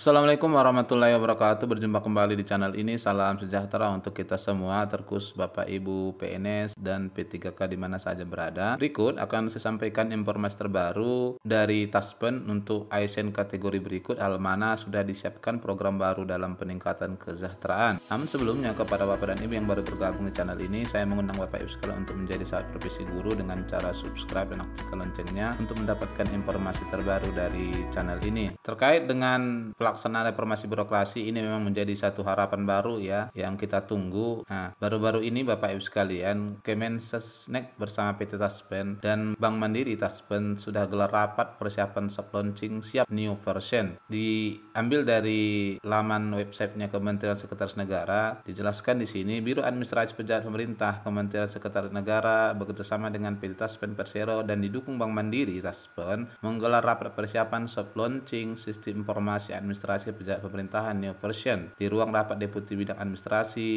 Assalamualaikum warahmatullahi wabarakatuh. Berjumpa kembali di channel ini. Salam sejahtera untuk kita semua, terkhusus Bapak Ibu PNS dan P3K di mana saja berada. Berikut akan saya sampaikan informasi terbaru dari Taspen untuk ASN kategori berikut hal mana sudah disiapkan program baru dalam peningkatan kesejahteraan. Namun sebelumnya kepada Bapak dan Ibu yang baru bergabung di channel ini, saya mengundang Bapak Ibu sekalian untuk menjadi sahabat profesi guru dengan cara subscribe dan aktifkan loncengnya untuk mendapatkan informasi terbaru dari channel ini. Terkait dengan pelaksanaan pelaksanaan reformasi birokrasi ini memang menjadi satu harapan baru ya yang kita tunggu. Nah, baru-baru ini Bapak Ibu sekalian, Kemensesnek bersama PT Taspen dan Bank Mandiri Taspen sudah gelar rapat persiapan soft launching siap new version. Diambil dari laman websitenya Kementerian Sekretaris Negara, dijelaskan di sini Biro Administrasi Pejabat Pemerintah Kementerian Sekretaris Negara bekerjasama dengan PT Taspen Persero dan didukung Bank Mandiri Taspen menggelar rapat persiapan soft launching sistem informasi administrasi Administrasi Pemerintahan New Version di ruang rapat Deputi Bidang Administrasi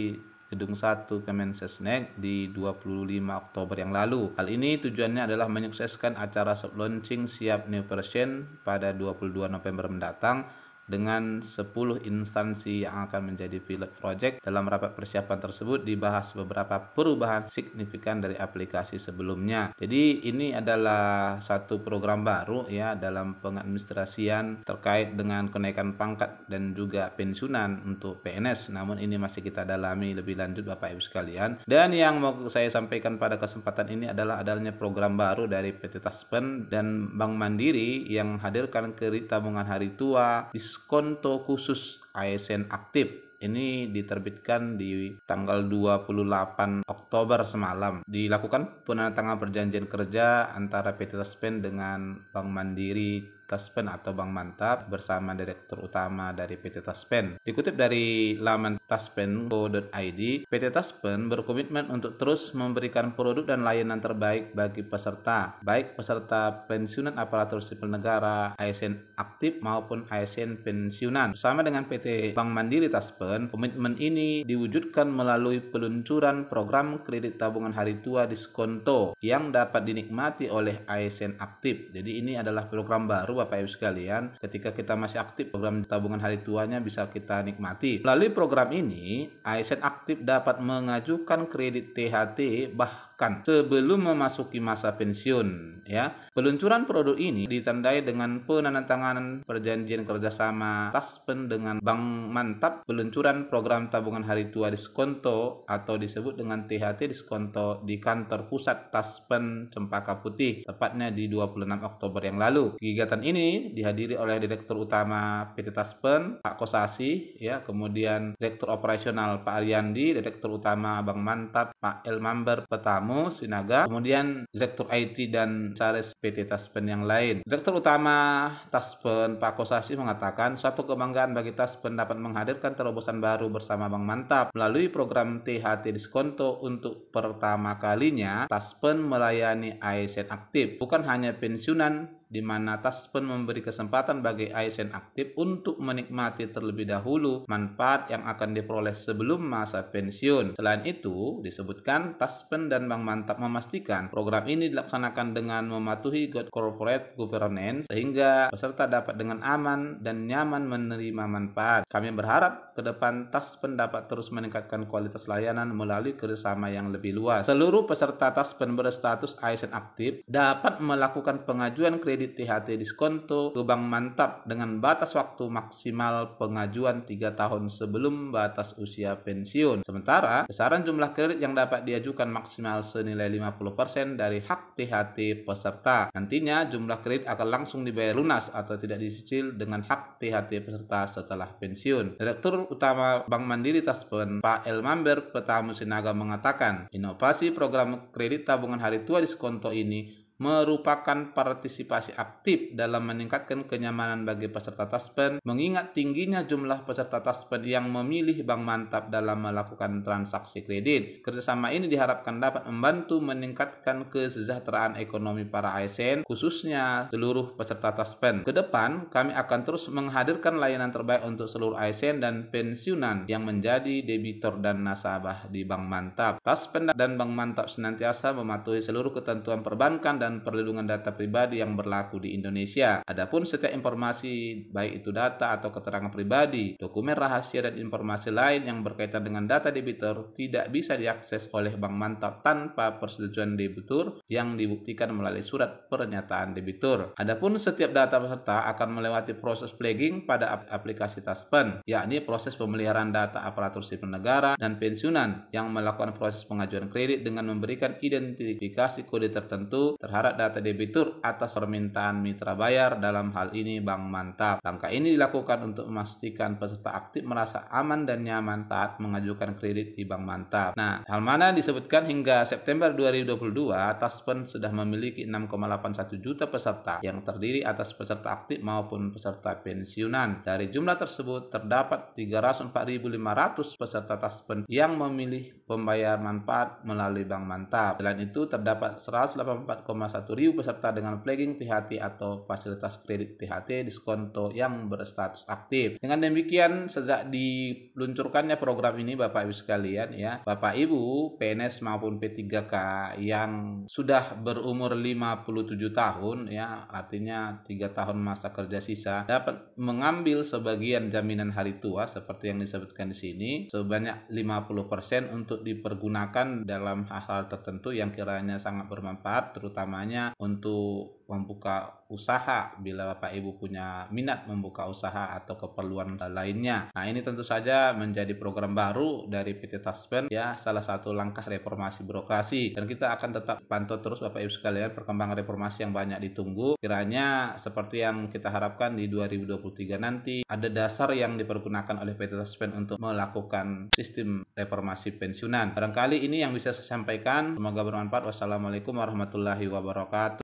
Gedung 1 Kemensesnek di 25 Oktober yang lalu. Hal ini tujuannya adalah menyukseskan acara soft launching siap New Version pada 22 November mendatang dengan 10 instansi yang akan menjadi pilot project. Dalam rapat persiapan tersebut dibahas beberapa perubahan signifikan dari aplikasi sebelumnya. Jadi ini adalah satu program baru ya dalam pengadministrasian terkait dengan kenaikan pangkat dan juga pensiunan untuk PNS. Namun ini masih kita dalami lebih lanjut Bapak Ibu sekalian. Dan yang mau saya sampaikan pada kesempatan ini adalah adanya program baru dari PT Taspen dan Bank Mandiri yang hadirkan kerita tabungan hari tua, konto khusus ASN aktif ini diterbitkan di tanggal 28 Oktober semalam. Dilakukan penandatangan perjanjian kerja antara PT Taspen dengan Bank Mandiri Taspen atau Bank Mantap bersama Direktur Utama dari PT Taspen. Dikutip dari laman taspen.co.id, PT Taspen berkomitmen untuk terus memberikan produk dan layanan terbaik bagi peserta, baik peserta pensiunan aparatur sipil negara, ASN aktif maupun ASN pensiunan. Sama dengan PT Bank Mandiri Taspen, komitmen ini diwujudkan melalui peluncuran program kredit tabungan hari tua diskonto yang dapat dinikmati oleh ASN aktif. Jadi ini adalah program baru baru Bapak Ibu sekalian ketika kita masih aktif program tabungan hari tuanya bisa kita nikmati. Melalui program ini, ASN aktif dapat mengajukan kredit THT bahkan sebelum memasuki masa pensiun ya. Peluncuran produk ini ditandai dengan penandatanganan perjanjian kerjasama Taspen dengan Bank Mantap peluncuran program tabungan hari tua diskonto atau disebut dengan THT diskonto di kantor pusat Taspen Cempaka Putih tepatnya di 26 Oktober yang lalu. Kegiatan ini dihadiri oleh Direktur Utama PT Taspen, Pak Kosasi, ya, kemudian Direktur Operasional Pak Ariandi, Direktur Utama Bang Mantap, Pak Elmamber Petamu Sinaga, kemudian Direktur IT dan Sares PT Taspen yang lain. Direktur Utama Taspen Pak Kosasi mengatakan suatu kebanggaan bagi Taspen dapat menghadirkan terobosan baru bersama Bang Mantap melalui program THT Diskonto untuk pertama kalinya Taspen melayani ASN e aktif bukan hanya pensiunan di mana Taspen memberi kesempatan bagi ASN aktif untuk menikmati terlebih dahulu manfaat yang akan diperoleh sebelum masa pensiun. Selain itu, disebutkan Taspen dan Bank Mantap memastikan program ini dilaksanakan dengan mematuhi God corporate governance sehingga peserta dapat dengan aman dan nyaman menerima manfaat. Kami berharap ke depan Taspen dapat terus meningkatkan kualitas layanan melalui kerjasama yang lebih luas. Seluruh peserta Taspen berstatus ASN aktif dapat melakukan pengajuan kredit kredit THT diskonto ke bank mantap dengan batas waktu maksimal pengajuan 3 tahun sebelum batas usia pensiun. Sementara, besaran jumlah kredit yang dapat diajukan maksimal senilai 50% dari hak THT peserta. Nantinya, jumlah kredit akan langsung dibayar lunas atau tidak disicil dengan hak THT peserta setelah pensiun. Direktur Utama Bank Mandiri Taspen, Pak El Mamber Petamu Sinaga mengatakan, inovasi program kredit tabungan hari tua diskonto ini merupakan partisipasi aktif dalam meningkatkan kenyamanan bagi peserta taspen mengingat tingginya jumlah peserta taspen yang memilih bank mantap dalam melakukan transaksi kredit. Kerjasama ini diharapkan dapat membantu meningkatkan kesejahteraan ekonomi para ASN khususnya seluruh peserta taspen. Kedepan kami akan terus menghadirkan layanan terbaik untuk seluruh ASN dan pensiunan yang menjadi debitur dan nasabah di Bank Mantap. Taspen dan Bank Mantap senantiasa mematuhi seluruh ketentuan perbankan dan perlindungan data pribadi yang berlaku di Indonesia. Adapun setiap informasi, baik itu data atau keterangan pribadi, dokumen rahasia dan informasi lain yang berkaitan dengan data debitur tidak bisa diakses oleh bank mantap tanpa persetujuan debitur yang dibuktikan melalui surat pernyataan debitur. Adapun setiap data peserta akan melewati proses flagging pada aplikasi Taspen, yakni proses pemeliharaan data aparatur sipil negara dan pensiunan yang melakukan proses pengajuan kredit dengan memberikan identifikasi kode tertentu terhadap berharap data debitur atas permintaan mitra bayar dalam hal ini bank mantap. Langkah ini dilakukan untuk memastikan peserta aktif merasa aman dan nyaman saat mengajukan kredit di bank mantap. Nah, hal mana disebutkan hingga September 2022 Taspen sudah memiliki 6,81 juta peserta yang terdiri atas peserta aktif maupun peserta pensiunan. Dari jumlah tersebut terdapat 304.500 peserta Taspen yang memilih pembayar manfaat melalui bank mantap. Selain itu terdapat 184, ribu peserta dengan flagging THT atau fasilitas kredit THT diskonto yang berstatus aktif. Dengan demikian, sejak diluncurkannya program ini Bapak Ibu sekalian ya, Bapak Ibu PNS maupun P3K yang sudah berumur 57 tahun ya, artinya 3 tahun masa kerja sisa dapat mengambil sebagian jaminan hari tua seperti yang disebutkan di sini sebanyak 50% untuk dipergunakan dalam hal-hal tertentu yang kiranya sangat bermanfaat terutama namanya untuk membuka usaha bila Bapak Ibu punya minat membuka usaha atau keperluan lainnya. Nah, ini tentu saja menjadi program baru dari PT Taspen ya, salah satu langkah reformasi birokrasi dan kita akan tetap pantau terus Bapak Ibu sekalian perkembangan reformasi yang banyak ditunggu. Kiranya seperti yang kita harapkan di 2023 nanti ada dasar yang dipergunakan oleh PT Taspen untuk melakukan sistem reformasi pensiunan. Barangkali ini yang bisa saya sampaikan. Semoga bermanfaat. Wassalamualaikum warahmatullahi wabarakatuh.